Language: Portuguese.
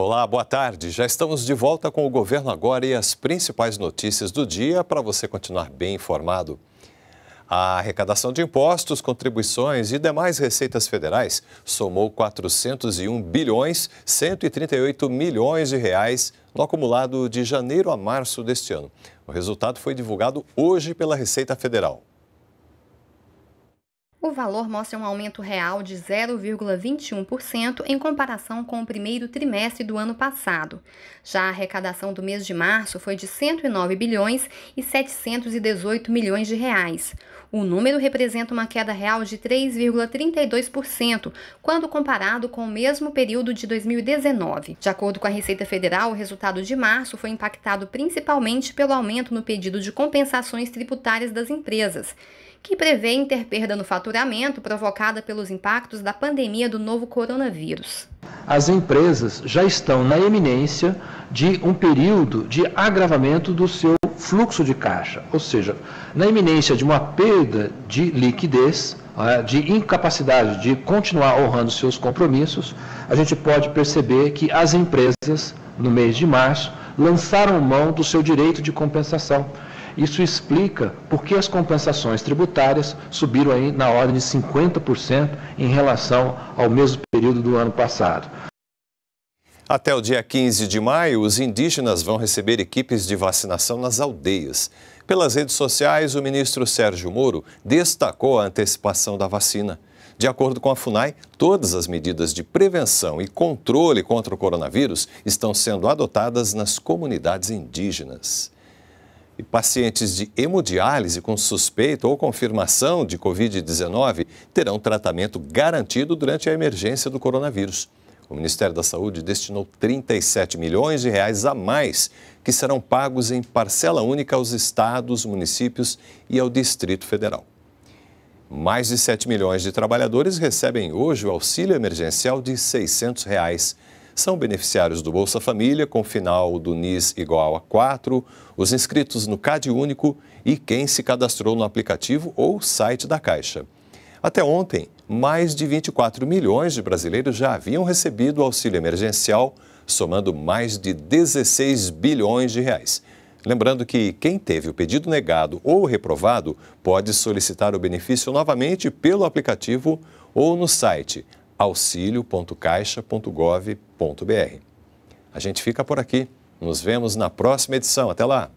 Olá, boa tarde. Já estamos de volta com o governo agora e as principais notícias do dia para você continuar bem informado. A arrecadação de impostos, contribuições e demais receitas federais somou 401 bilhões 138 milhões de reais no acumulado de janeiro a março deste ano. O resultado foi divulgado hoje pela Receita Federal. O valor mostra um aumento real de 0,21% em comparação com o primeiro trimestre do ano passado. Já a arrecadação do mês de março foi de 109 bilhões e 718 milhões de reais. O número representa uma queda real de 3,32% quando comparado com o mesmo período de 2019. De acordo com a Receita Federal, o resultado de março foi impactado principalmente pelo aumento no pedido de compensações tributárias das empresas que prevê interperda no faturamento provocada pelos impactos da pandemia do novo coronavírus. As empresas já estão na eminência de um período de agravamento do seu fluxo de caixa, ou seja, na iminência de uma perda de liquidez, é, de incapacidade de continuar honrando seus compromissos, a gente pode perceber que as empresas, no mês de março, lançaram mão do seu direito de compensação. Isso explica por que as compensações tributárias subiram aí na ordem de 50% em relação ao mesmo período do ano passado. Até o dia 15 de maio, os indígenas vão receber equipes de vacinação nas aldeias. Pelas redes sociais, o ministro Sérgio Moro destacou a antecipação da vacina. De acordo com a FUNAI, todas as medidas de prevenção e controle contra o coronavírus estão sendo adotadas nas comunidades indígenas. E pacientes de hemodiálise com suspeita ou confirmação de Covid-19 terão tratamento garantido durante a emergência do coronavírus. O Ministério da Saúde destinou 37 milhões de reais a mais, que serão pagos em parcela única aos estados, municípios e ao Distrito Federal. Mais de 7 milhões de trabalhadores recebem hoje o auxílio emergencial de R$ 600. Reais. São beneficiários do Bolsa Família, com final do NIS igual a 4, os inscritos no CAD Único e quem se cadastrou no aplicativo ou site da Caixa. Até ontem, mais de 24 milhões de brasileiros já haviam recebido auxílio emergencial, somando mais de 16 bilhões de reais. Lembrando que quem teve o pedido negado ou reprovado pode solicitar o benefício novamente pelo aplicativo ou no site auxilio.caixa.gov.br. A gente fica por aqui. Nos vemos na próxima edição. Até lá!